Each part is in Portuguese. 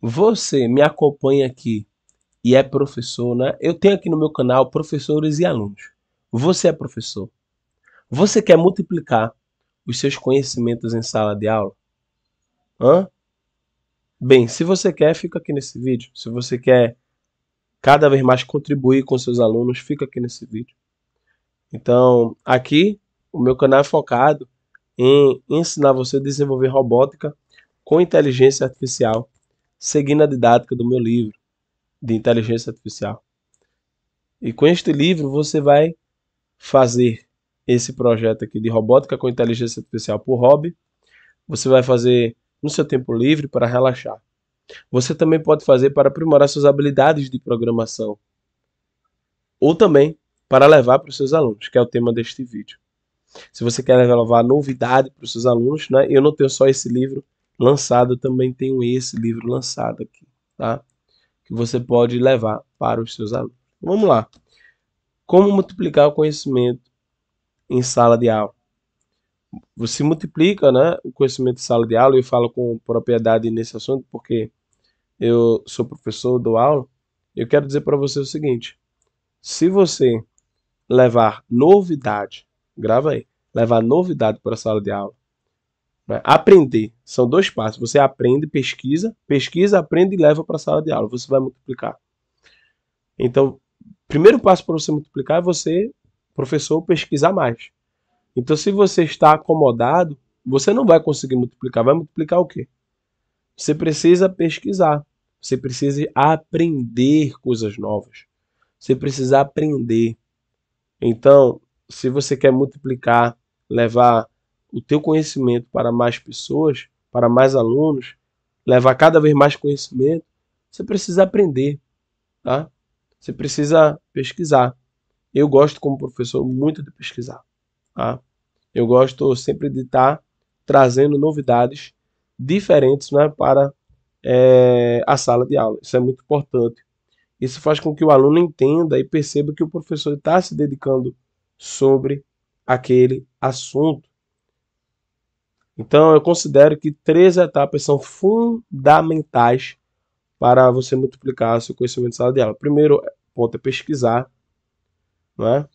Você me acompanha aqui e é professor, né? Eu tenho aqui no meu canal professores e alunos. Você é professor. Você quer multiplicar os seus conhecimentos em sala de aula? Hã? Bem, se você quer, fica aqui nesse vídeo. Se você quer cada vez mais contribuir com seus alunos, fica aqui nesse vídeo. Então, aqui o meu canal é focado em ensinar você a desenvolver robótica com inteligência artificial seguindo a didática do meu livro de inteligência artificial. E com este livro você vai fazer esse projeto aqui de robótica com inteligência artificial por hobby. Você vai fazer no seu tempo livre para relaxar. Você também pode fazer para aprimorar suas habilidades de programação. Ou também para levar para os seus alunos, que é o tema deste vídeo. Se você quer levar novidade para os seus alunos, né? Eu não tenho só esse livro, lançado também tenho esse livro lançado aqui, tá? Que você pode levar para os seus alunos. Vamos lá. Como multiplicar o conhecimento em sala de aula? Você multiplica né, o conhecimento em sala de aula, eu falo com propriedade nesse assunto porque eu sou professor, dou aula. Eu quero dizer para você o seguinte: se você levar novidade, grava aí, levar novidade para a sala de aula, né? Aprender são dois passos. Você aprende, pesquisa, pesquisa, aprende e leva para a sala de aula. Você vai multiplicar. Então, primeiro passo para você multiplicar é você, professor, pesquisar mais. Então, se você está acomodado, você não vai conseguir multiplicar. Vai multiplicar o quê? Você precisa pesquisar. Você precisa aprender coisas novas. Você precisa aprender. Então, se você quer multiplicar, levar o teu conhecimento para mais pessoas, para mais alunos, levar cada vez mais conhecimento, você precisa aprender, tá? Você precisa pesquisar. Eu gosto como professor muito de pesquisar, tá? Eu gosto sempre de estar tá trazendo novidades diferentes, né, para é, a sala de aula. Isso é muito importante. Isso faz com que o aluno entenda e perceba que o professor está se dedicando sobre aquele assunto. Então, eu considero que três etapas são fundamentais para você multiplicar seu conhecimento salarial. Primeiro ponto é pesquisar, né?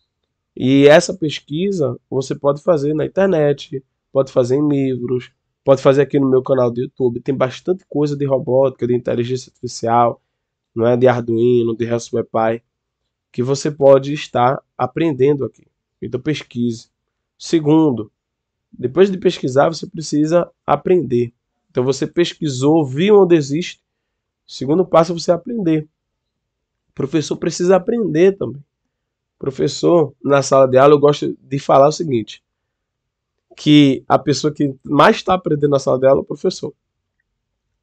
E essa pesquisa você pode fazer na internet, pode fazer em livros, pode fazer aqui no meu canal do YouTube. Tem bastante coisa de robótica, de inteligência artificial, não é de Arduino, de Raspberry Pi, que você pode estar aprendendo aqui. Então pesquise. Segundo, depois de pesquisar, você precisa aprender. Então você pesquisou, viu onde existe. segundo passo é você aprender. O professor precisa aprender também. O professor, na sala de aula, eu gosto de falar o seguinte: que a pessoa que mais está aprendendo na sala de aula é o professor.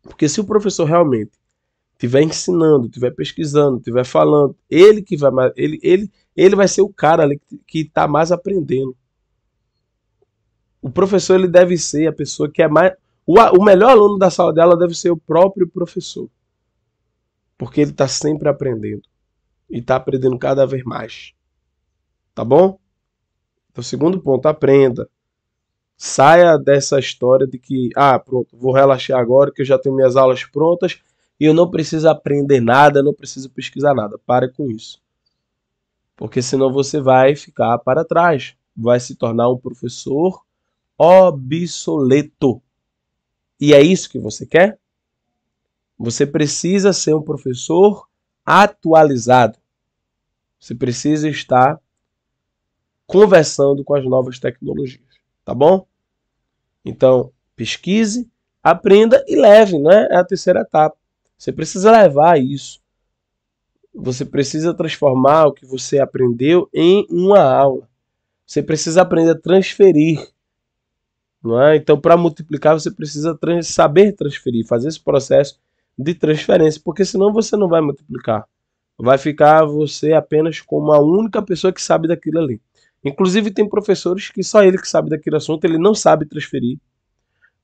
Porque se o professor realmente estiver ensinando, estiver pesquisando, estiver falando, ele que vai ele, ele, ele vai ser o cara ali que está mais aprendendo o professor ele deve ser a pessoa que é mais. O, o melhor aluno da sala dela deve ser o próprio professor. Porque ele está sempre aprendendo. E está aprendendo cada vez mais. Tá bom? Então, segundo ponto, aprenda. Saia dessa história de que, ah, pronto, vou relaxar agora que eu já tenho minhas aulas prontas e eu não preciso aprender nada, não preciso pesquisar nada. Pare com isso. Porque senão você vai ficar para trás. Vai se tornar um professor obsoleto. E é isso que você quer? Você precisa ser um professor atualizado. Você precisa estar conversando com as novas tecnologias, tá bom? Então, pesquise, aprenda e leve, né? É a terceira etapa. Você precisa levar isso. Você precisa transformar o que você aprendeu em uma aula. Você precisa aprender a transferir não é? Então, para multiplicar, você precisa trans saber transferir, fazer esse processo de transferência, porque senão você não vai multiplicar. Vai ficar você apenas com uma única pessoa que sabe daquilo ali. Inclusive, tem professores que só ele que sabe daquele assunto, ele não sabe transferir.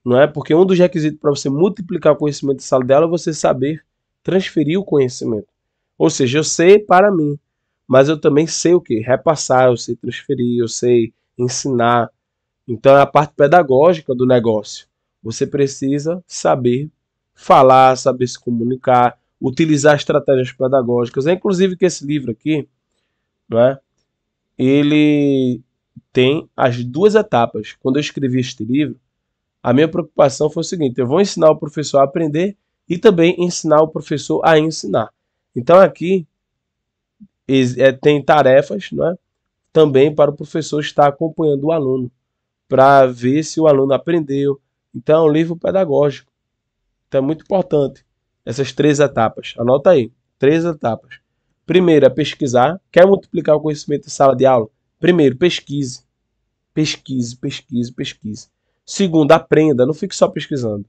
Não é? Porque um dos requisitos para você multiplicar o conhecimento de sala dela é você saber transferir o conhecimento. Ou seja, eu sei para mim, mas eu também sei o que? Repassar, eu sei transferir, eu sei ensinar, então é a parte pedagógica do negócio. Você precisa saber falar, saber se comunicar, utilizar estratégias pedagógicas. É inclusive que esse livro aqui, né, ele tem as duas etapas. Quando eu escrevi este livro, a minha preocupação foi o seguinte: eu vou ensinar o professor a aprender e também ensinar o professor a ensinar. Então aqui é, tem tarefas, é? também para o professor estar acompanhando o aluno para ver se o aluno aprendeu. Então, é um livro pedagógico. Então, é muito importante essas três etapas. Anota aí, três etapas. Primeira, é pesquisar. Quer multiplicar o conhecimento em sala de aula? Primeiro, pesquise. Pesquise, pesquise, pesquise. Segundo, aprenda. Não fique só pesquisando.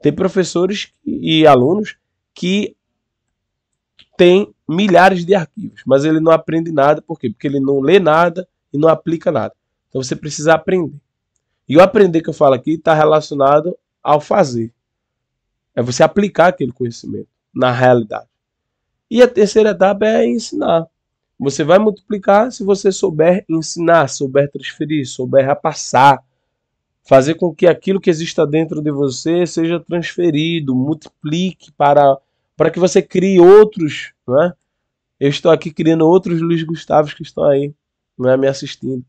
Tem professores e alunos que têm milhares de arquivos, mas ele não aprende nada. Por quê? Porque ele não lê nada e não aplica nada. Então você precisa aprender. E o aprender que eu falo aqui está relacionado ao fazer. É você aplicar aquele conhecimento na realidade. E a terceira etapa é ensinar. Você vai multiplicar se você souber ensinar, souber transferir, souber repassar. Fazer com que aquilo que exista dentro de você seja transferido, multiplique para, para que você crie outros. Né? Eu estou aqui criando outros Luiz Gustavos que estão aí né, me assistindo.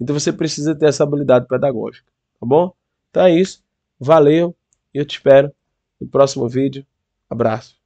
Então você precisa ter essa habilidade pedagógica, tá bom? Então é isso. Valeu. Eu te espero no próximo vídeo. Abraço.